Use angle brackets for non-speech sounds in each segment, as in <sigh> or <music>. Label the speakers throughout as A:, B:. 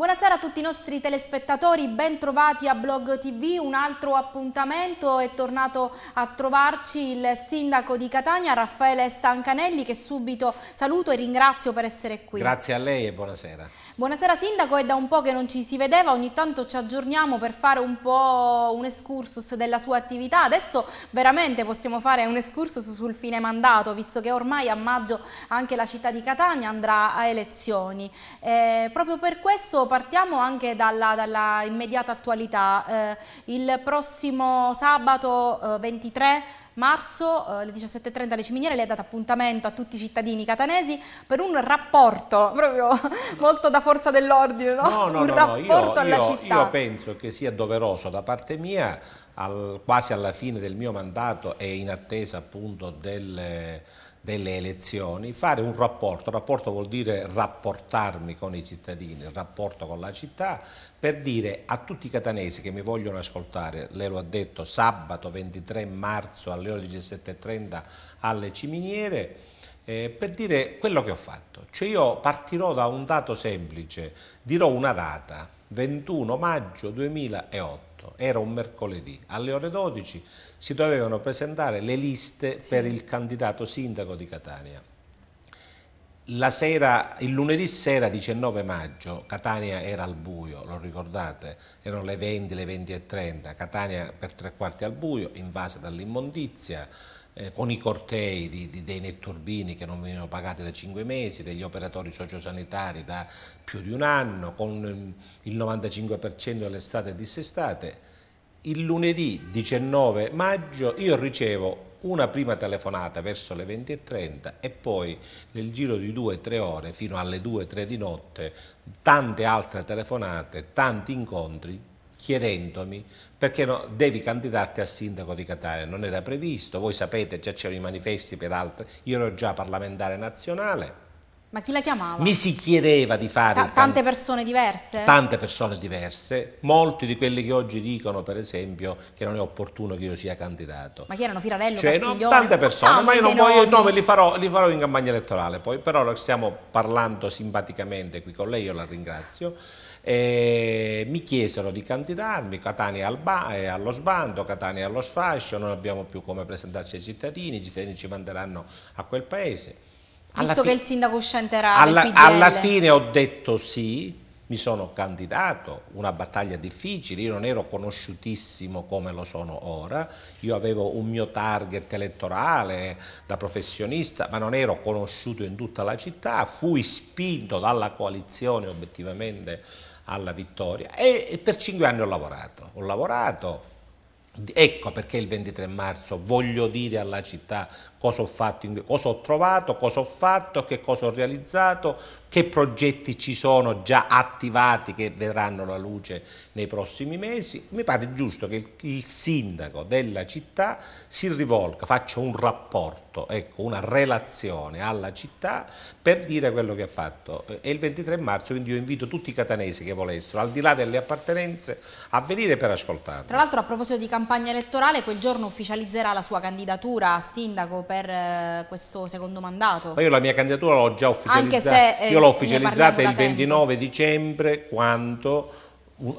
A: Buonasera a tutti i nostri telespettatori, bentrovati a Blog TV, un altro appuntamento è tornato a trovarci il sindaco di Catania Raffaele Stancanelli che subito saluto e ringrazio per essere qui. Grazie
B: a lei e buonasera.
A: Buonasera Sindaco, è da un po' che non ci si vedeva, ogni tanto ci aggiorniamo per fare un po' un excursus della sua attività, adesso veramente possiamo fare un excursus sul fine mandato, visto che ormai a maggio anche la città di Catania andrà a elezioni. Eh, proprio per questo partiamo anche dalla, dalla immediata attualità, eh, il prossimo sabato eh, 23 marzo eh, alle 17.30 alle Ciminiere lei ha dato appuntamento a tutti i cittadini catanesi per un rapporto, <laughs> proprio molto da forza dell'ordine, no? No, no, un no, rapporto no. Io, alla io, città. Io
B: penso che sia doveroso da parte mia, al, quasi alla fine del mio mandato e in attesa appunto del delle elezioni, fare un rapporto, rapporto vuol dire rapportarmi con i cittadini, il rapporto con la città, per dire a tutti i catanesi che mi vogliono ascoltare, lei lo ha detto sabato 23 marzo alle ore 17.30 alle Ciminiere, eh, per dire quello che ho fatto. Cioè io partirò da un dato semplice, dirò una data, 21 maggio 2008 candidato, era un mercoledì, alle ore 12 si dovevano presentare le liste sì. per il candidato sindaco di Catania. Sera, il lunedì sera 19 maggio Catania era al buio, lo ricordate? Erano le 20, le 20 e 30, Catania per tre quarti al buio, invasa dall'immondizia, eh, con i cortei di, di, dei netturbini che non venivano pagati da cinque mesi, degli operatori sociosanitari da più di un anno, con ehm, il 95% dell'estate e dissestate. Il lunedì 19 maggio io ricevo una prima telefonata verso le 20.30 e poi nel giro di 2-3 ore fino alle 2-3 di notte tante altre telefonate, tanti incontri chiedendomi perché no, devi candidarti a sindaco di Catania, non era previsto, voi sapete già c'erano i manifesti per altri, io ero già parlamentare nazionale.
A: Ma chi la chiamava?
B: Mi si chiedeva di fare... T
A: tante persone diverse? Tante
B: persone diverse, molti di quelli che oggi dicono per esempio che non è opportuno che io sia candidato.
A: Ma chi erano? Firarello, cioè, no, tante persone, ma io non voglio... No, li
B: farò, li farò in campagna elettorale poi, però stiamo parlando simpaticamente qui con lei, io la ringrazio. E mi chiesero di candidarmi, Catania al allo sbando, Catania allo sfascio, non abbiamo più come presentarci ai cittadini, i cittadini ci manderanno a quel paese.
A: Alla Visto che il sindaco scenderà alla, alla fine
B: ho detto sì, mi sono candidato, una battaglia difficile, io non ero conosciutissimo come lo sono ora, io avevo un mio target elettorale da professionista, ma non ero conosciuto in tutta la città, fui spinto dalla coalizione obiettivamente alla vittoria e per cinque anni ho lavorato, ho lavorato, ecco perché il 23 marzo voglio dire alla città cosa ho, fatto, cosa ho trovato, cosa ho fatto, che cosa ho realizzato, che progetti ci sono già attivati che vedranno la luce nei prossimi mesi. Mi pare giusto che il sindaco della città si rivolga, faccia un rapporto, ecco, una relazione alla città per dire quello che ha fatto. È il 23 marzo quindi io invito tutti i catanesi che volessero, al di là delle appartenenze, a venire per ascoltarlo. Tra
A: l'altro a proposito di campagna elettorale, quel giorno ufficializzerà la sua candidatura a sindaco per eh, questo secondo mandato. Ma io
B: la mia candidatura l'ho già ufficializzata, Anche se, eh, io l'ho ufficializzata il 29 tempo. dicembre quanto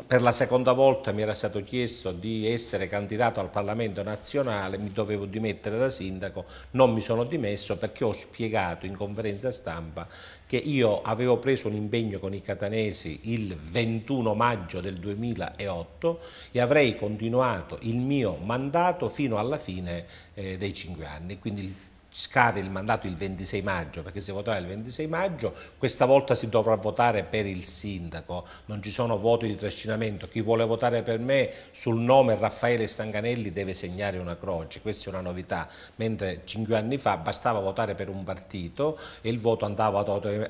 B: per la seconda volta mi era stato chiesto di essere candidato al Parlamento nazionale, mi dovevo dimettere da sindaco, non mi sono dimesso perché ho spiegato in conferenza stampa che io avevo preso un impegno con i catanesi il 21 maggio del 2008 e avrei continuato il mio mandato fino alla fine eh, dei cinque anni, quindi il scade il mandato il 26 maggio, perché si voterà il 26 maggio, questa volta si dovrà votare per il sindaco, non ci sono voti di trascinamento, chi vuole votare per me sul nome Raffaele Stanganelli deve segnare una croce, questa è una novità, mentre cinque anni fa bastava votare per un partito e il voto andava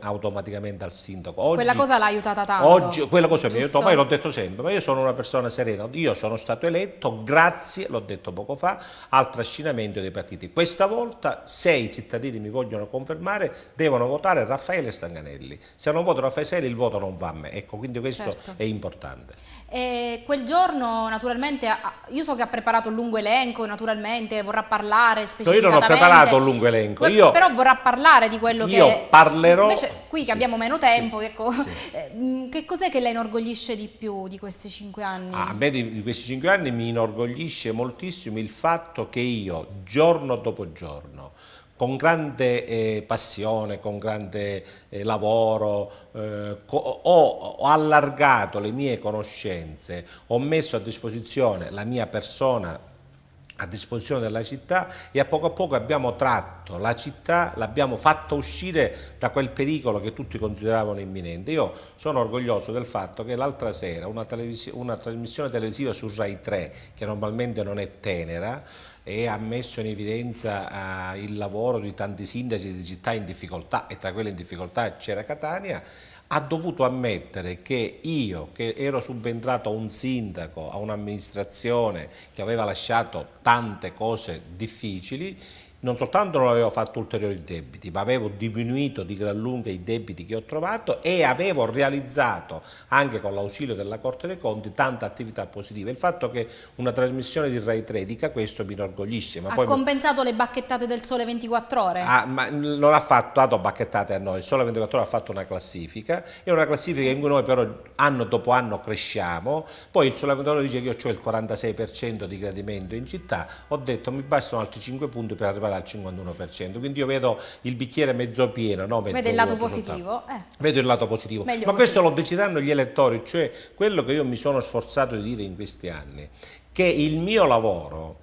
B: automaticamente al sindaco. Oggi, quella cosa l'ha
A: aiutata tanto. Oggi, quella cosa Giusto. mi ha aiutato, ma io l'ho
B: detto sempre, ma io sono una persona serena, io sono stato eletto grazie, l'ho detto poco fa, al trascinamento dei partiti. Questa volta se i cittadini mi vogliono confermare, devono votare Raffaele Stanganelli. Se non voto Raffaele il voto non va a me. Ecco, quindi questo certo. è importante.
A: E quel giorno naturalmente, io so che ha preparato un lungo elenco, naturalmente vorrà parlare specificatamente. io non ho preparato un lungo
B: elenco. Io, però
A: vorrà parlare di quello io che... Io parlerò... Invece qui che sì, abbiamo meno tempo, sì, <laughs> ecco, eh, sì. Mm, che cos'è che lei inorgoglisce di più di questi cinque anni? Ah, a me
B: di, di questi cinque anni mi inorgoglisce moltissimo il fatto che io, giorno dopo giorno, con grande eh, passione, con grande eh, lavoro, eh, co ho, ho, allargato le mie conoscenze, ho messo a disposizione la mia persona a disposizione della città e a poco a poco abbiamo tratto la città, l'abbiamo fatta uscire da quel pericolo che tutti consideravano imminente. Io sono orgoglioso del fatto che l'altra sera una, una trasmissione televisiva su Rai 3, che normalmente non è tenera, e ha messo in evidenza eh, il lavoro di tanti sindaci di città in difficoltà e tra quelle in difficoltà c'era Catania, ha dovuto ammettere che io, che ero subentrato a un sindaco, a un'amministrazione che aveva lasciato tante cose difficili, non soltanto non avevo fatto ulteriori debiti, ma avevo diminuito di gran lunga i debiti che ho trovato e avevo realizzato, anche con l'ausilio della Corte dei Conti, tanta attività positiva. Il fatto che una trasmissione di Rai 3 dica questo mi inorgoglisce. Ma ha
A: compensato mi... le bacchettate del Sole 24 Ore? Ah,
B: ma non ha fatto, dato bacchettate a noi, il Sole 24 Ore ha fatto una classifica, è una classifica in cui noi però anno dopo anno cresciamo, poi il Sole 24 Ore dice che io ho il 46% di gradimento in città, ho detto mi bastano altri 5 punti per arrivare ancora al 51%, quindi io vedo il bicchiere mezzo pieno. No? Mezzo Vede il lato positivo. Eh. Vedo il lato positivo. Meglio Ma questo così. lo decideranno gli elettori, cioè quello che io mi sono sforzato di dire in questi anni, che il mio lavoro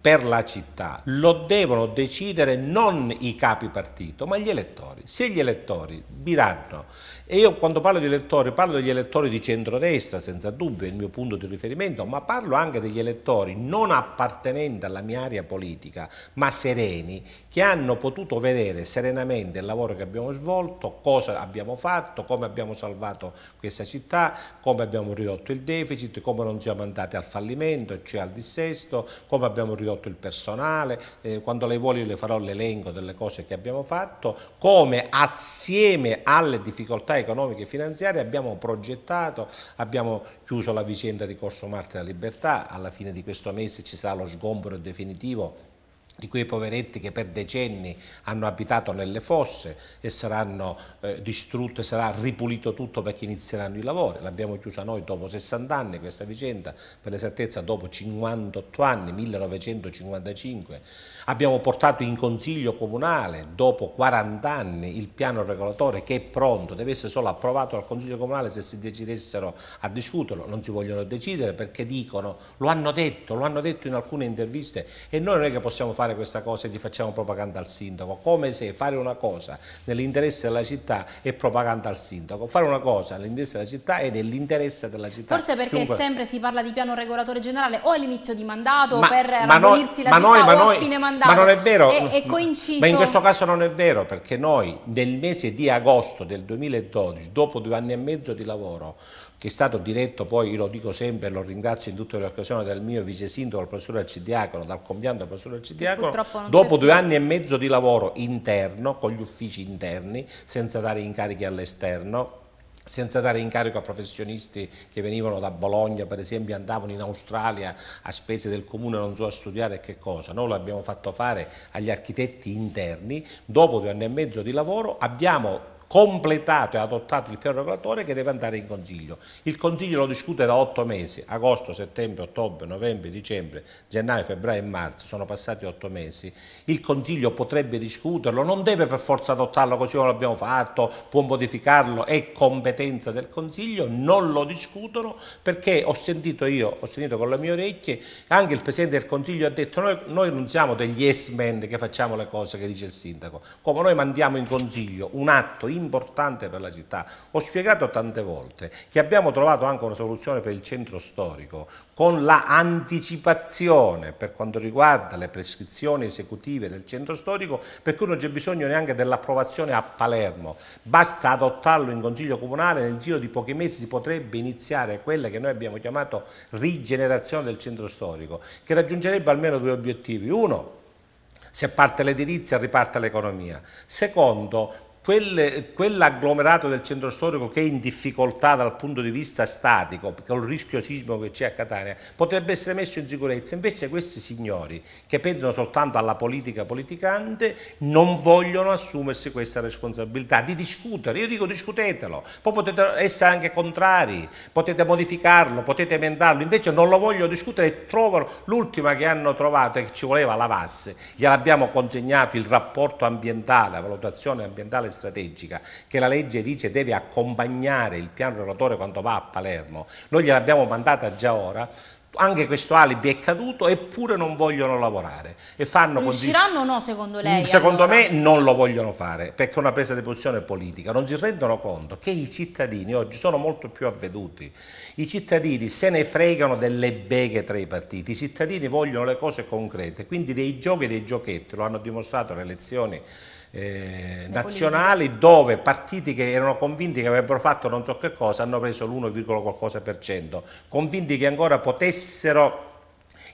B: per la città lo devono decidere non i capi partito ma gli elettori. Se gli elettori diranno, e io quando parlo di elettori parlo degli elettori di centrodestra senza dubbio è il mio punto di riferimento, ma parlo anche degli elettori non appartenenti alla mia area politica ma sereni che hanno potuto vedere serenamente il lavoro che abbiamo svolto, cosa abbiamo fatto, come abbiamo salvato questa città, come abbiamo ridotto il deficit, come non siamo andati al fallimento, cioè al dissesto, come abbiamo abbiamo ridotto il personale, eh, quando lei vuole le farò l'elenco delle cose che abbiamo fatto, come assieme alle difficoltà economiche e finanziarie abbiamo progettato, abbiamo chiuso la vicenda di Corso Marte e la Libertà, alla fine di questo mese ci sarà lo sgombero definitivo di quei poveretti che per decenni hanno abitato nelle fosse e saranno eh, distrutte, sarà ripulito tutto perché inizieranno i lavori. L'abbiamo chiusa noi dopo 60 anni questa vicenda, per l'esattezza dopo 58 anni, 1955. Abbiamo portato in consiglio comunale dopo 40 anni il piano regolatore che è pronto, deve essere solo approvato dal consiglio comunale se si decidessero a discuterlo, non si vogliono decidere perché dicono, lo hanno detto, lo hanno detto in alcune interviste e noi non è che possiamo fare fare questa cosa e gli facciamo propaganda al sindaco, come se fare una cosa nell'interesse della città è propaganda al sindaco, fare una cosa nell'interesse della città è nell'interesse della città. Forse perché Chiunque... sempre
A: si parla di piano regolatore generale o all'inizio di mandato ma, per ma rabbonirsi la ma città noi, ma noi, a fine mandato. Ma non è vero, è, è coinciso. Ma in questo
B: caso non è vero perché noi nel mese di agosto del 2012, dopo due anni e mezzo di lavoro, che è stato diretto poi, lo dico sempre e lo ringrazio in tutte le occasioni, dal mio vice sindaco, il professor Arcidiacono, dal compianto professor Arcidiacono, dopo due anni e mezzo di lavoro interno, con gli uffici interni, senza dare incarichi all'esterno, senza dare incarico a professionisti che venivano da Bologna, per esempio andavano in Australia a spese del comune non so a studiare che cosa, noi l'abbiamo fatto fare agli architetti interni, dopo due anni e mezzo di lavoro abbiamo completato e adottato il piano regolatore che deve andare in consiglio. Il consiglio lo discute da otto mesi, agosto, settembre, ottobre, novembre, dicembre, gennaio, febbraio e marzo, sono passati otto mesi. Il consiglio potrebbe discuterlo, non deve per forza adottarlo così come l'abbiamo fatto, può modificarlo, è competenza del consiglio, non lo discutono perché ho sentito io, ho sentito con le mie orecchie, anche il Presidente del Consiglio ha detto noi, noi non siamo degli yes men che facciamo le cose che dice il sindaco, come noi mandiamo in consiglio un atto in importante per la città. Ho spiegato tante volte che abbiamo trovato anche una soluzione per il centro storico con la anticipazione per quanto riguarda le prescrizioni esecutive del centro storico, per cui non c'è bisogno neanche dell'approvazione a Palermo, basta adottarlo in Consiglio Comunale, nel giro di pochi mesi si potrebbe iniziare quella che noi abbiamo chiamato rigenerazione del centro storico, che raggiungerebbe almeno due obiettivi. Uno, se parte l'edilizia riparte l'economia. Secondo, quelle, quell'agglomerato del centro storico che è in difficoltà dal punto di vista statico, con il rischio sismico che c'è a Catania, potrebbe essere messo in sicurezza. Invece questi signori che pensano soltanto alla politica politicante non vogliono assumersi questa responsabilità di discutere. Io dico discutetelo, poi potete essere anche contrari, potete modificarlo, potete emendarlo, invece non lo vogliono discutere e trovano l'ultima che hanno trovato e che ci voleva la VAS, gliel'abbiamo consegnato il rapporto ambientale, la valutazione ambientale strategica che la legge dice deve accompagnare il piano relatore quando va a Palermo, noi gliel'abbiamo mandata già ora, anche questo alibi è caduto eppure non vogliono lavorare e fanno riusciranno
A: o no secondo lei? Mm, secondo
B: allora? me non lo vogliono fare perché è una presa di posizione politica non si rendono conto che i cittadini oggi sono molto più avveduti i cittadini se ne fregano delle beghe tra i partiti i cittadini vogliono le cose concrete quindi dei giochi e dei giochetti lo hanno dimostrato le elezioni eh, nazionali dove partiti che erano convinti che avrebbero fatto non so che cosa hanno preso l'1, qualcosa per cento convinti che ancora potessero Tesseró.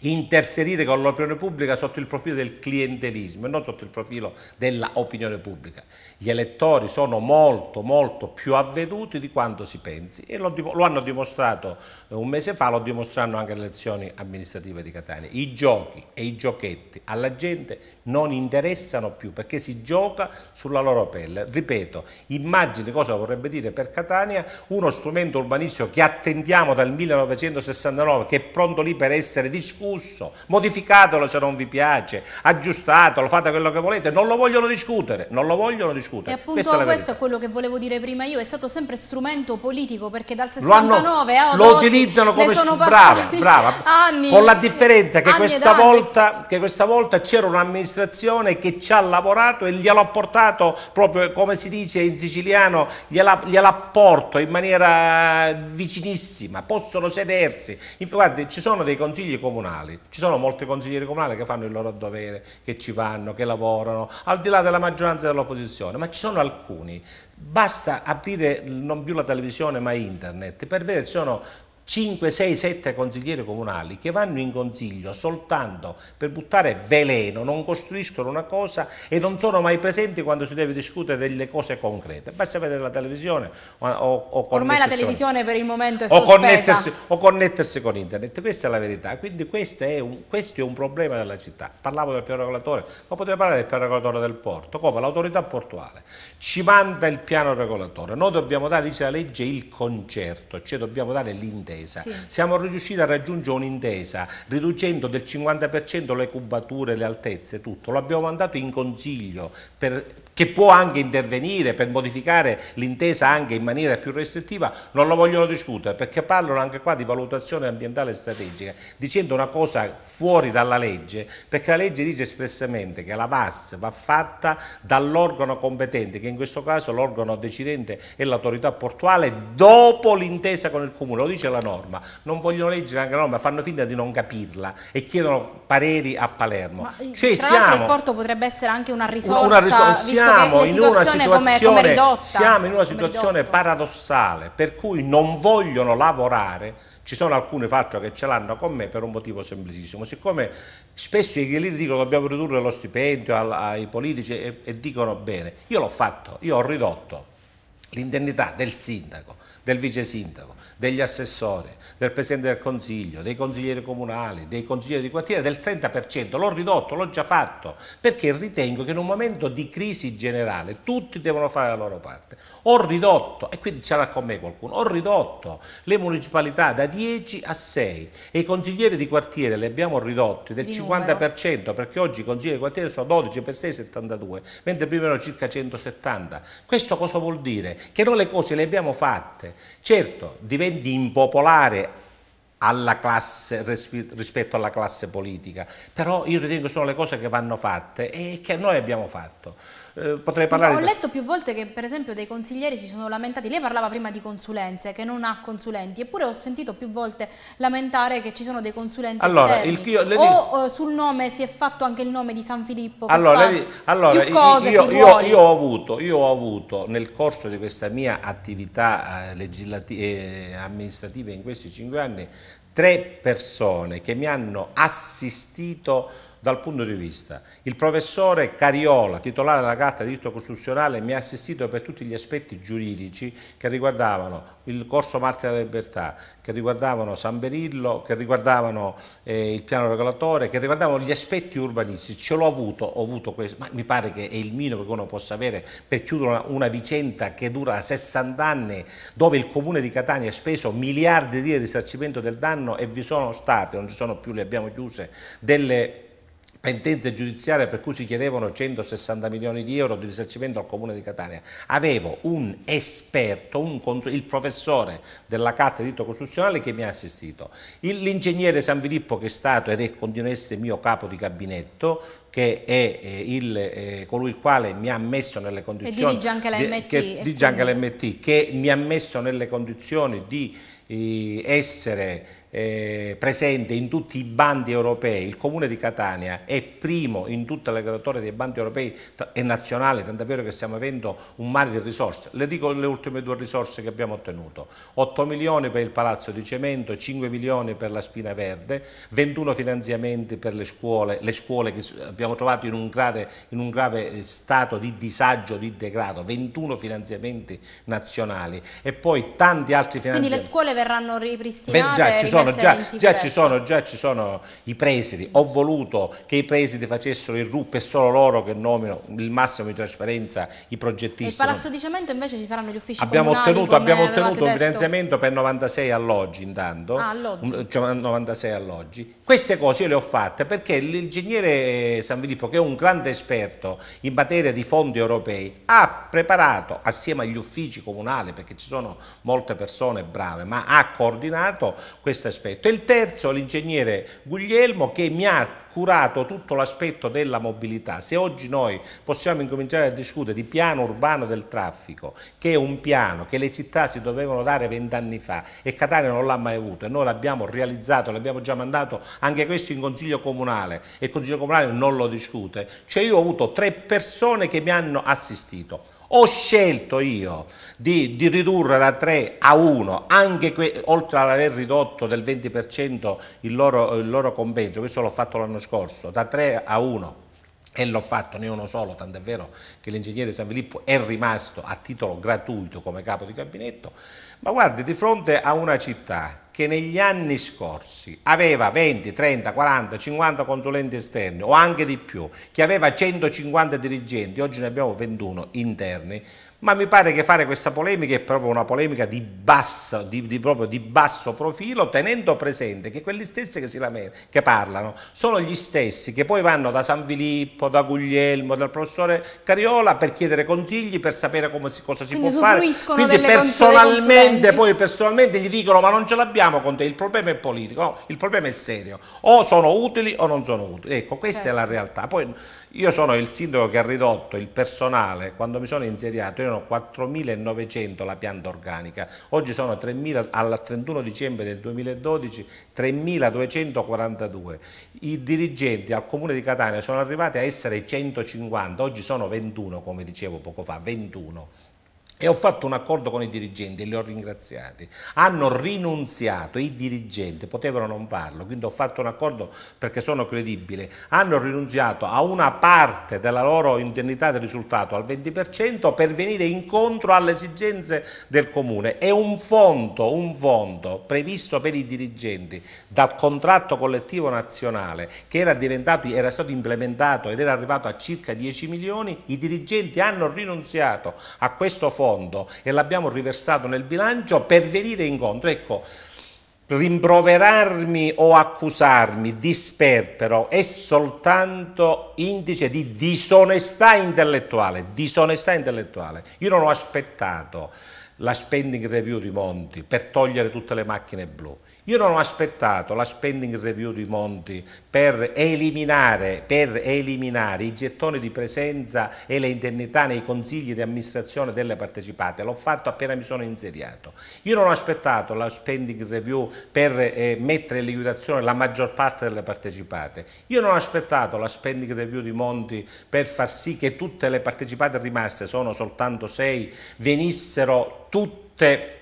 B: interferire con l'opinione pubblica sotto il profilo del clientelismo e non sotto il profilo dell'opinione pubblica. Gli elettori sono molto molto più avveduti di quanto si pensi e lo, lo hanno dimostrato eh, un mese fa, lo dimostrano anche le elezioni amministrative di Catania. I giochi e i giochetti alla gente non interessano più perché si gioca sulla loro pelle. Ripeto, immagini cosa vorrebbe dire per Catania uno strumento urbanistico che attendiamo dal 1969 che è pronto lì per essere discusso discusso, modificatelo se non vi piace, aggiustatelo, fate quello che volete, non lo vogliono discutere, non lo vogliono discutere. E appunto è questo è
A: quello che volevo dire prima io, è stato sempre strumento politico perché dal 69 hanno, ad lo utilizzano come sono brava,
B: brava, <laughs> anni, con la differenza che questa, volta, che questa volta c'era un'amministrazione che ci ha lavorato e gliel'ha portato proprio come si dice in siciliano, gliel'ha portato in maniera vicinissima, possono sedersi, guarda ci sono dei consigli comunali comunali, ci sono molti consiglieri comunali che fanno il loro dovere, che ci vanno, che lavorano, al di là della maggioranza dell'opposizione, ma ci sono alcuni, basta aprire non più la televisione ma internet per vedere ci sono 5, 6, 7 consiglieri comunali che vanno in consiglio soltanto per buttare veleno, non costruiscono una cosa e non sono mai presenti quando si deve discutere delle cose concrete. Basta vedere la televisione o, o Ormai la televisione
A: per il momento è o connettersi,
B: o connettersi, con internet, questa è la verità. Quindi questo è un, questo è un problema della città. Parlavo del piano regolatore, ma potrei parlare del piano regolatore del porto, come l'autorità portuale. Ci manda il piano regolatore, noi dobbiamo dare, dice la legge, il concerto, cioè dobbiamo dare l'intento un'intesa. Sì. Siamo riusciti a raggiungere un'intesa riducendo del 50% le cubature, le altezze, tutto. L'abbiamo mandato in consiglio per, che può anche intervenire per modificare l'intesa anche in maniera più restrittiva, non lo vogliono discutere perché parlano anche qua di valutazione ambientale strategica, dicendo una cosa fuori dalla legge, perché la legge dice espressamente che la VAS va fatta dall'organo competente, che in questo caso l'organo decidente è l'autorità portuale, dopo l'intesa con il comune, lo dice la norma, non vogliono leggere anche la norma, fanno finta di non capirla e chiedono pareri a Palermo. Ma, eh, cioè, siamo, il
A: porto potrebbe essere anche una risorsa, una risorsa siamo in una situazione, come, come siamo in una situazione
B: paradossale per cui non vogliono lavorare ci sono alcuni facce che ce l'hanno con me per un motivo semplicissimo, siccome spesso i chielini dicono dobbiamo ridurre lo stipendio ai politici e, e dicono bene, io l'ho fatto, io ho ridotto l'indennità del sindaco, del vice sindaco, degli assessori, del Presidente del Consiglio, dei consiglieri comunali, dei consiglieri di quartiere del 30%, l'ho ridotto, l'ho già fatto, perché ritengo che in un momento di crisi generale tutti devono fare la loro parte. Ho ridotto, e quindi ce l'ha con me qualcuno, ho ridotto le municipalità da 10 a 6 e i consiglieri di quartiere li abbiamo ridotti del 50% perché oggi i consiglieri di quartiere sono 12 per 6 72, mentre prima erano circa 170. Questo cosa vuol dire? Che noi le cose le abbiamo fatte, certo diventa elementi impopolari alla classe, rispetto alla classe politica, però io ritengo che sono le cose che vanno fatte e che noi abbiamo fatto. Eh, potrei parlare... ho letto
A: più volte che per esempio dei consiglieri si sono lamentati, lei parlava prima di consulenze, che non ha consulenti, eppure ho sentito più volte lamentare che ci sono dei consulenti allora, esterni. Chio, dico... o eh, sul nome si è fatto anche il nome di San Filippo allora, lei, allora cose, io, io, io, ho
B: avuto, io, ho avuto, nel corso di questa mia attività eh, eh amministrativa in questi cinque anni tre persone che mi hanno assistito dal punto di vista. Il professore Cariola, titolare della Carta di diritto costituzionale, mi ha assistito per tutti gli aspetti giuridici che riguardavano il corso Marte della Libertà, che riguardavano San Berillo, che riguardavano eh, il piano regolatore, che riguardavano gli aspetti urbanistici. Ce l'ho avuto, ho avuto questo, ma mi pare che è il minimo che uno possa avere per chiudere una, una vicenda che dura 60 anni, dove il comune di Catania ha speso miliardi di lire di risarcimento del danno e vi sono state, non ci sono più, le abbiamo chiuse, delle pendenze giudiziarie per cui si chiedevano 160 milioni di euro di risarcimento al Comune di Catania, avevo un esperto, un il professore della Carta di diritto costituzionale che mi ha assistito, l'ingegnere San Filippo che è stato ed è continuo essere mio capo di gabinetto, che è eh, il, eh, colui il quale mi ha messo nelle condizioni e anche l'MT che, dirige anche l'MT, che mi ha messo nelle condizioni di eh, essere eh, presente in tutti i bandi europei, il comune di Catania è primo in tutta la graduatoria dei bandi europei e nazionali, tant'è vero che stiamo avendo un mare di risorse. Le dico le ultime due risorse che abbiamo ottenuto, 8 milioni per il Palazzo di Cemento, 5 milioni per la Spina Verde, 21 finanziamenti per le scuole, le scuole che abbiamo trovato in un, grave, in un grave eh, stato di disagio, di degrado, 21 finanziamenti nazionali e poi tanti altri finanziamenti. Quindi le
A: scuole verranno ripristinate? Beh, già, ci sono, già, già, ci sono,
B: già ci sono i presidi, ho voluto che i presidi facessero il RUP, e solo loro che nomino il massimo di trasparenza i progettisti. il Palazzo
A: di Cemento invece ci saranno gli uffici abbiamo ottenuto, abbiamo ottenuto un finanziamento
B: per 96 alloggi intanto, ah, alloggi. 96 cioè, alloggi. Queste cose io le ho fatte perché l'ingegnere eh, San Filippo, che è un grande esperto in materia di fondi europei, ha preparato assieme agli uffici comunali, perché ci sono molte persone brave, ma ha coordinato questo aspetto. E il terzo, l'ingegnere Guglielmo, che mi ha curato tutto l'aspetto della mobilità. Se oggi noi possiamo incominciare a discutere di piano urbano del traffico, che è un piano che le città si dovevano dare vent'anni fa e Catania non l'ha mai avuto e noi l'abbiamo realizzato, l'abbiamo già mandato anche questo in Consiglio Comunale e il Consiglio Comunale non lo lo discute. Cioè io ho avuto tre persone che mi hanno assistito. Ho scelto io di, di ridurre da 3 a 1, anche que, oltre ad aver ridotto del 20% il loro, il loro compenso, questo l'ho fatto l'anno scorso, da 3 a 1 e l'ho fatto ne uno solo, tant'è vero che l'ingegnere San Filippo è rimasto a titolo gratuito come capo di gabinetto, ma guardi, di fronte a una città che negli anni scorsi aveva 20, 30, 40, 50 consulenti esterni o anche di più, che aveva 150 dirigenti, oggi ne abbiamo 21 interni, ma mi pare che fare questa polemica è proprio una polemica di basso, di, di, di basso profilo, tenendo presente che quelli stessi che, lamenta, che, parlano sono gli stessi che poi vanno da San Filippo, da Guglielmo, dal professore Cariola per chiedere consigli, per sapere si, cosa si Quindi può fare. Quindi personalmente, poi personalmente gli dicono ma non ce l'abbiamo con te, il problema è politico, no, oh, il problema è serio, o sono utili o non sono utili. Ecco, questa certo. è la certo. realtà. Poi io sono il sindaco che ha ridotto il personale quando mi sono insediato erano 4.900 la pianta organica, oggi sono 3.000, al 31 dicembre del 2012 3.242. I dirigenti al comune di Catania sono arrivati a essere 150, oggi sono 21 come dicevo poco fa, 21. E ho fatto un accordo con i dirigenti e li ho ringraziati. Hanno rinunziato, i dirigenti potevano non farlo, quindi ho fatto un accordo perché sono credibile. Hanno rinunziato a una parte della loro indennità del risultato al 20% per venire incontro alle esigenze del comune. È un fondo, un fondo previsto per i dirigenti dal contratto collettivo nazionale che era, era stato implementato ed era arrivato a circa 10 milioni. I dirigenti hanno rinunziato a questo fondo fondo e l'abbiamo riversato nel bilancio per venire incontro. Ecco, rimproverarmi o accusarmi di sperpero è soltanto indice di disonestà intellettuale, disonestà intellettuale. Io non ho aspettato la spending review di Monti per togliere tutte le macchine blu. Io non ho aspettato la spending review di Monti per eliminare, per eliminare i gettoni di presenza e le indennità nei consigli di amministrazione delle partecipate, l'ho fatto appena mi sono insediato. Io non ho aspettato la spending review per eh, mettere in liquidazione la maggior parte delle partecipate. Io non ho aspettato la spending review di Monti per far sì che tutte le partecipate rimaste, sono soltanto sei, venissero tutte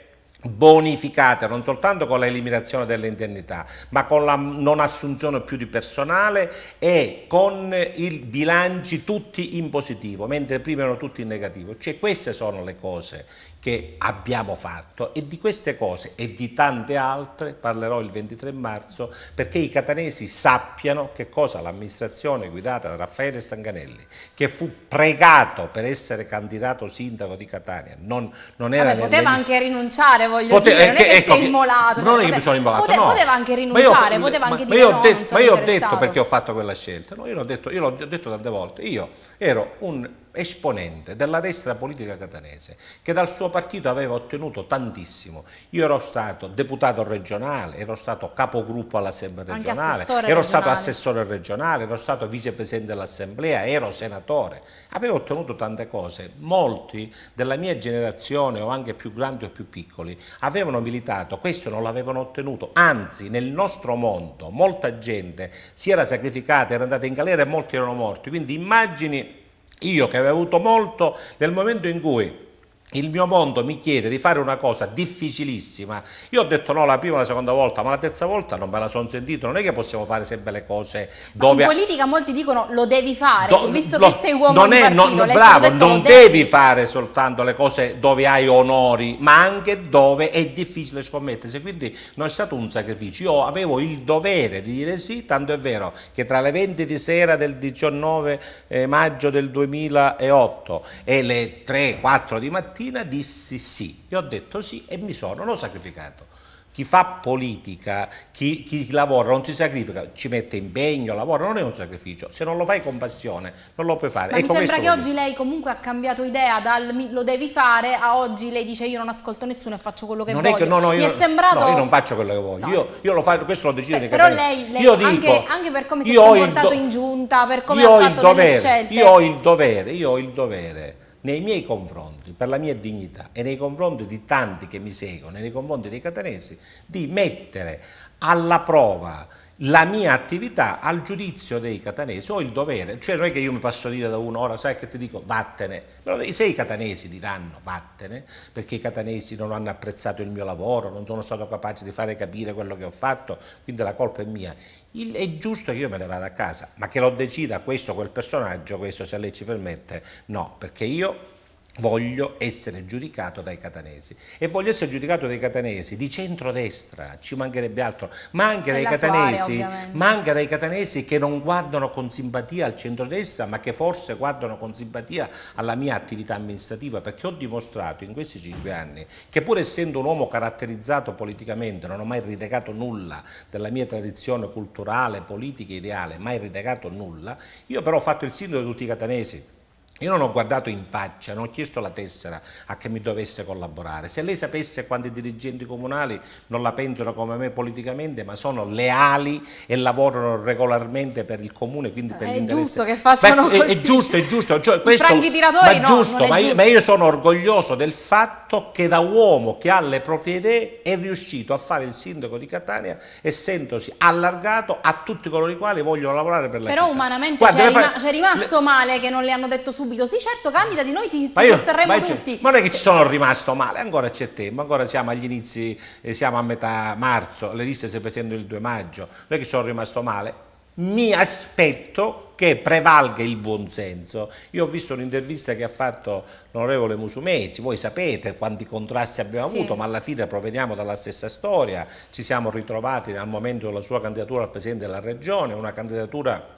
B: bonificate non soltanto con l'eliminazione delle indennità ma con la non assunzione più di personale e con i bilanci tutti in positivo mentre prima erano tutti in negativo cioè queste sono le cose che abbiamo fatto e di queste cose e di tante altre parlerò il 23 marzo perché i catanesi sappiano che cosa l'amministrazione guidata da Raffaele Stanganelli che fu pregato per essere candidato sindaco di Catania non, non era Vabbè, poteva anche
A: rinunciare voglio Pote- dire, eh, non è che, ecco, si è immolato. Non è cioè, che mi sono immolato, pote- no. Poteva anche rinunciare, io, poteva anche ma, dire ma io ho detto, no, ma io ho detto perché ho fatto
B: quella scelta, no, io, l'ho detto, io l'ho detto tante volte, io ero un esponente della destra politica catanese che dal suo partito aveva ottenuto tantissimo. Io ero stato deputato regionale, ero stato capogruppo all'assemblea regionale, ero regionale. stato assessore regionale, ero stato vicepresidente dell'assemblea, ero senatore. Avevo ottenuto tante cose. Molti della mia generazione o anche più grandi o più piccoli avevano militato, questo non l'avevano ottenuto. Anzi, nel nostro mondo molta gente si era sacrificata, era andata in galera e molti erano morti. Quindi immagini io che avevo avuto molto nel momento in cui il mio mondo mi chiede di fare una cosa difficilissima. Io ho detto no la prima la seconda volta, ma la terza volta non me la sono sentito. Non è che possiamo fare sempre le cose dove. Ma in
A: politica molti dicono lo devi fare, Do, visto lo, che sei uomo non è, partito, non, bravo, detto, non devi, devi
B: fare soltanto le cose dove hai onori, ma anche dove è difficile scommettersi. Quindi non è stato un sacrificio. Io avevo il dovere di dire sì, tanto è vero che tra le 20 di sera del 19 eh, maggio del 2008 e le 3-4 di mattina mattina dissi sì, io ho detto sì e mi sono, l'ho sacrificato. Chi fa politica, chi, chi lavora non si sacrifica, ci mette impegno, lavora, non è un sacrificio. Se non lo fai con passione non lo puoi fare. Ma ecco mi sembra che oggi
A: lei comunque ha cambiato idea dal lo devi fare a oggi lei dice io non ascolto nessuno e faccio quello che non voglio. È che, no, no, mi io, è sembrato... No, io non
B: faccio quello che voglio, no. io, io, lo faccio, questo lo decido Beh, Però lei, lei dico, anche, anche,
A: per come si è comportato in giunta, per come ha fatto dovere, scelte. Io ho
B: il dovere, io ho il dovere nei miei confronti, per la mia dignità e nei confronti di tanti che mi seguono e nei confronti dei catanesi, di mettere alla prova la mia attività al giudizio dei catanesi, ho il dovere, cioè non è che io mi posso dire da un'ora, sai che ti dico vattene, però se i catanesi diranno vattene, perché i catanesi non hanno apprezzato il mio lavoro, non sono stato capace di fare capire quello che ho fatto, quindi la colpa è mia, il, è giusto che io me ne vada a casa, ma che lo decida questo, quel personaggio, questo se lei ci permette, no, perché io voglio essere giudicato dai catanesi e voglio essere giudicato dai catanesi di centrodestra, ci mancherebbe altro, ma anche, dai catanesi, area, ma anche dai catanesi, che non guardano con simpatia al centrodestra, ma che forse guardano con simpatia alla mia attività amministrativa, perché ho dimostrato in questi cinque anni che pur essendo un uomo caratterizzato politicamente, non ho mai rinegato nulla della mia tradizione culturale, politica, ideale, mai rinegato nulla, io però ho fatto il sindaco di tutti i catanesi io non ho guardato in faccia, non ho chiesto la tessera a che mi dovesse collaborare. Se lei sapesse quanti dirigenti comunali non la pensano come me politicamente, ma sono leali e lavorano regolarmente per il comune, quindi per l'interesse. È giusto che facciano Beh, è, è, giusto, è giusto. Cioè, questo, I tiratori ma no, giusto, ma, giusto. Io, ma io sono orgoglioso del fatto fatto che da uomo che ha le proprie idee è riuscito a fare il sindaco di Catania essendosi allargato a tutti coloro i quali vogliono lavorare per la Però
A: città. Però umanamente c'è rima fare... rimasto le... male che non le hanno detto subito, sì certo candida di noi ti, ti io, sosterremo tutti.
B: Ma non è che ci sono rimasto male, ancora c'è tempo, ancora siamo agli inizi, eh, siamo a metà marzo, le liste si presentano il 2 maggio, non è che ci sono rimasto male, mi aspetto che prevalga il buonsenso. Io ho visto un'intervista che ha fatto l'onorevole Musumeci, voi sapete quanti contrasti abbiamo sì. avuto, ma alla fine proveniamo dalla stessa storia, ci siamo ritrovati al momento della sua candidatura al Presidente della Regione, una candidatura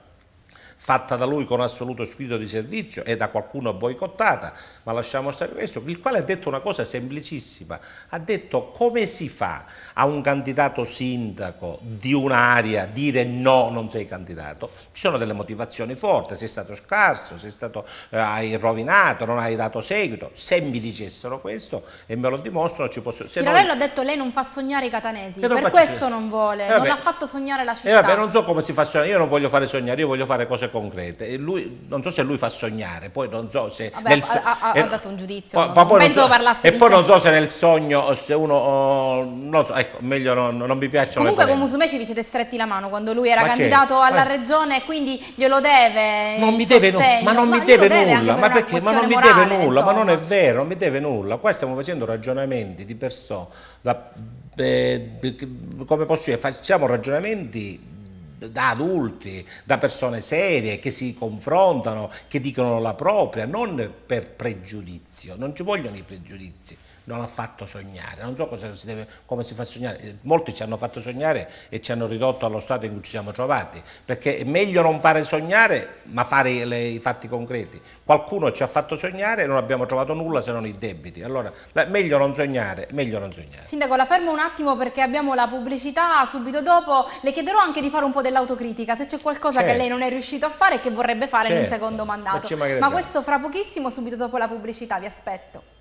B: fatta da lui con assoluto spirito di servizio e da qualcuno boicottata, ma lasciamo stare questo, il quale ha detto una cosa semplicissima, ha detto come si fa a un candidato sindaco di un'area dire no, non sei candidato? Ci sono delle motivazioni forti, sei stato scarso, sei stato, eh, hai rovinato, non hai dato seguito, se mi dicessero questo e me lo dimostrano ci posso... Se Pirarello noi...
A: ha detto lei non fa sognare i catanesi, per questo non vuole, eh, non ha fatto sognare la città. Eh, vabbè, non
B: so come si fa sognare, io non voglio fare sognare, io voglio fare cose concrete. E lui, non so se lui fa sognare, poi non so se... Vabbè, nel, ha, ha, eh, ha, dato
A: un giudizio, poi, non, penso so, parlasse E poi sé. non so se
B: nel sogno, o se uno... Oh, non so, ecco, meglio non, non mi piacciono Comunque con
A: Musumeci vi siete stretti la mano quando lui era ma candidato certo, alla eh. regione, quindi glielo deve non mi deve, no, Ma non ma mi deve, deve nulla, ma, perché, ma non mi morale, deve nulla, insomma. ma non
B: è vero, non mi deve nulla. Qua stiamo facendo ragionamenti di persone, da, eh, come posso dire, facciamo ragionamenti da adulti, da persone serie che si confrontano, che dicono la propria, non per pregiudizio, non ci vogliono i pregiudizi, non ha fatto sognare, non so si deve, come si fa a sognare, eh, molti ci hanno fatto sognare e ci hanno ridotto allo stato in cui ci siamo trovati, perché è meglio non fare sognare ma fare le, i fatti concreti, qualcuno ci ha fatto sognare e non abbiamo trovato nulla se non i debiti, allora la, meglio non sognare, meglio non sognare.
A: Sindaco la fermo un attimo perché abbiamo la pubblicità subito dopo, le chiederò anche di fare un po' di dell'autocritica, se c'è qualcosa che certo. lei non è riuscito a fare e che vorrebbe fare certo. nel secondo mandato. Ma questo fra pochissimo, subito dopo la pubblicità, vi aspetto.